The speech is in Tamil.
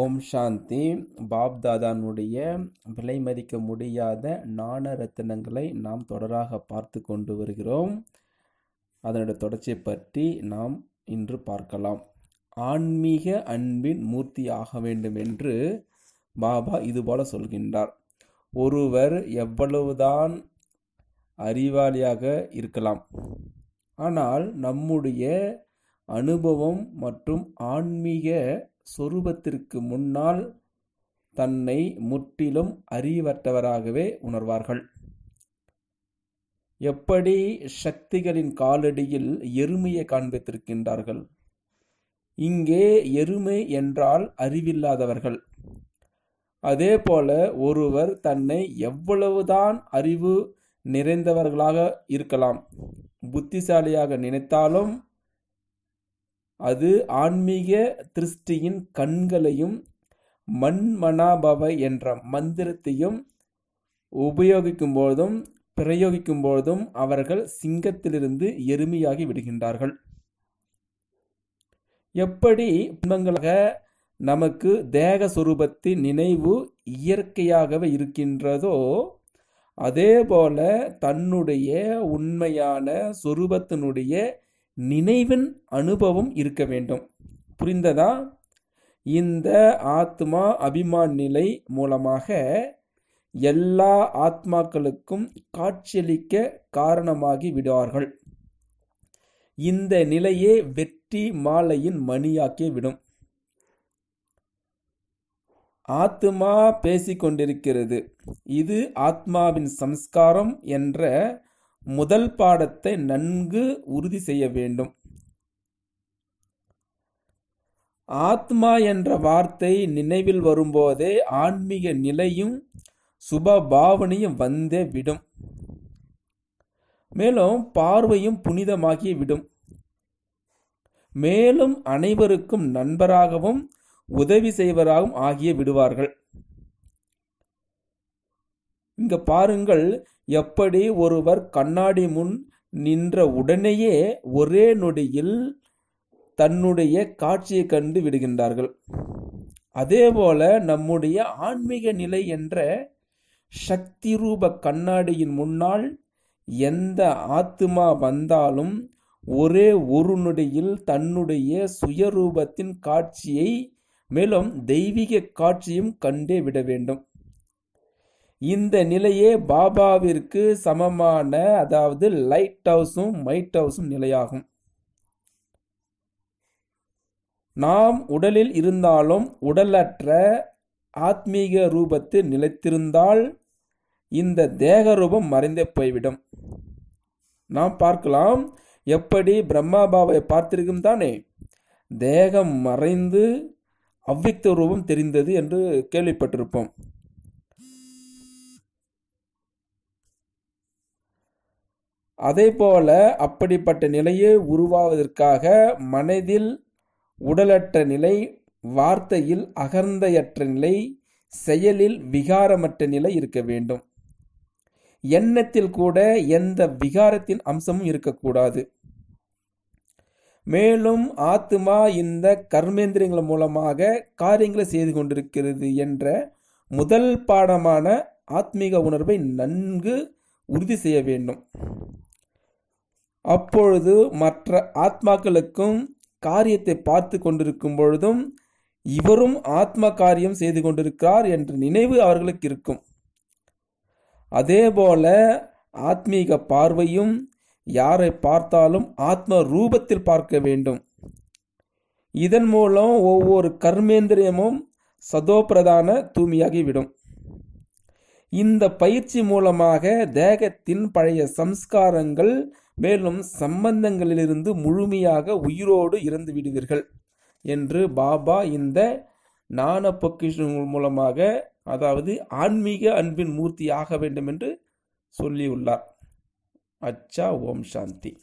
ஓம் சாந்தி பாப்தாதானுடைய விலை மதிக்க முடியாத நாண ரத்தினங்களை நாம் தொடராக பார்த்து கொண்டு வருகிறோம் அதனுடைய தொடர்ச்சியை பற்றி நாம் இன்று பார்க்கலாம் ஆன்மீக அன்பின் மூர்த்தி ஆக வேண்டும் என்று பாபா இதுபோல சொல்கின்றார் ஒருவர் எவ்வளவுதான் அறிவாளியாக இருக்கலாம் ஆனால் நம்முடைய அனுபவம் மற்றும் ஆன்மீக சொரூபத்திற்கு முன்னால் தன்னை முற்றிலும் அறிவற்றவராகவே உணர்வார்கள் எப்படி சக்திகளின் காலடியில் எருமையை காண்பித்திருக்கின்றார்கள் இங்கே எருமை என்றால் அறிவில்லாதவர்கள் அதேபோல ஒருவர் தன்னை எவ்வளவுதான் அறிவு நிறைந்தவர்களாக இருக்கலாம் புத்திசாலியாக நினைத்தாலும் அது ஆன்மீக திருஷ்டியின் கண்களையும் மண்மனாபவ என்ற மந்திரத்தையும் உபயோகிக்கும் போதும் பிரயோகிக்கும் போதும் அவர்கள் சிங்கத்திலிருந்து எருமையாகி விடுகின்றார்கள் எப்படி இன்பங்களாக நமக்கு தேக சுரூபத்தின் நினைவு இயற்கையாகவே இருக்கின்றதோ அதே போல தன்னுடைய உண்மையான சுரூபத்தினுடைய நினைவின் அனுபவம் இருக்க வேண்டும் புரிந்ததா இந்த ஆத்மா அபிமான் நிலை மூலமாக எல்லா ஆத்மாக்களுக்கும் காட்சியளிக்க காரணமாகி விடுவார்கள் இந்த நிலையே வெற்றி மாலையின் மணியாக்கி விடும் ஆத்மா பேசிக்கொண்டிருக்கிறது இது ஆத்மாவின் சம்ஸ்காரம் என்ற முதல் பாடத்தை நன்கு உறுதி செய்ய வேண்டும் ஆத்மா என்ற வார்த்தை நினைவில் வரும்போதே ஆன்மீக நிலையும் சுப பாவனையும் வந்தே விடும் மேலும் பார்வையும் புனிதமாகி விடும் மேலும் அனைவருக்கும் நண்பராகவும் உதவி செய்வராகவும் ஆகிய விடுவார்கள் இங்க பாருங்கள் எப்படி ஒருவர் கண்ணாடி முன் நின்ற உடனேயே ஒரே நொடியில் தன்னுடைய காட்சியை கண்டு விடுகின்றார்கள் அதேபோல நம்முடைய ஆன்மீக நிலை என்ற சக்தி ரூப கண்ணாடியின் முன்னால் எந்த ஆத்மா வந்தாலும் ஒரே ஒரு நொடியில் தன்னுடைய சுயரூபத்தின் காட்சியை மேலும் தெய்வீக காட்சியும் கண்டே விட வேண்டும் இந்த நிலையே பாபாவிற்கு சமமான அதாவது லைட் ஹவுஸும் மைட் ஹவுஸும் நிலையாகும் நாம் உடலில் இருந்தாலும் உடலற்ற ஆத்மீக ரூபத்தில் நிலைத்திருந்தால் இந்த தேக ரூபம் மறைந்தே போய்விடும் நாம் பார்க்கலாம் எப்படி பிரம்மா பாபாவை பார்த்திருக்கும் தானே தேகம் மறைந்து அவ்வித்த ரூபம் தெரிந்தது என்று கேள்விப்பட்டிருப்போம் அதே போல அப்படிப்பட்ட நிலையே உருவாவதற்காக மனதில் உடலற்ற நிலை வார்த்தையில் அகர்ந்தையற்ற நிலை செயலில் விகாரமற்ற நிலை இருக்க வேண்டும் எண்ணத்தில் கூட எந்த விகாரத்தின் அம்சமும் இருக்கக்கூடாது மேலும் ஆத்மா இந்த கர்மேந்திரியங்கள் மூலமாக காரியங்களை செய்து கொண்டிருக்கிறது என்ற முதல் பாடமான ஆத்மீக உணர்வை நன்கு உறுதி செய்ய வேண்டும் அப்பொழுது மற்ற ஆத்மாக்களுக்கும் காரியத்தை பார்த்து கொண்டிருக்கும் பொழுதும் இவரும் ஆத்ம காரியம் செய்து கொண்டிருக்கிறார் என்ற நினைவு அவர்களுக்கு இருக்கும் அதேபோல ஆத்மீக பார்வையும் யாரை பார்த்தாலும் ஆத்ம ரூபத்தில் பார்க்க வேண்டும் இதன் மூலம் ஒவ்வொரு கர்மேந்திரியமும் சதோபிரதான தூய்மையாகிவிடும் இந்த பயிற்சி மூலமாக தேகத்தின் பழைய சம்ஸ்காரங்கள் மேலும் சம்பந்தங்களிலிருந்து முழுமையாக உயிரோடு இறந்து விடுவீர்கள் என்று பாபா இந்த நாண பொக்கிஷங்கள் மூலமாக அதாவது ஆன்மீக அன்பின் மூர்த்தி ஆக வேண்டும் என்று சொல்லியுள்ளார் அச்சா ஓம் சாந்தி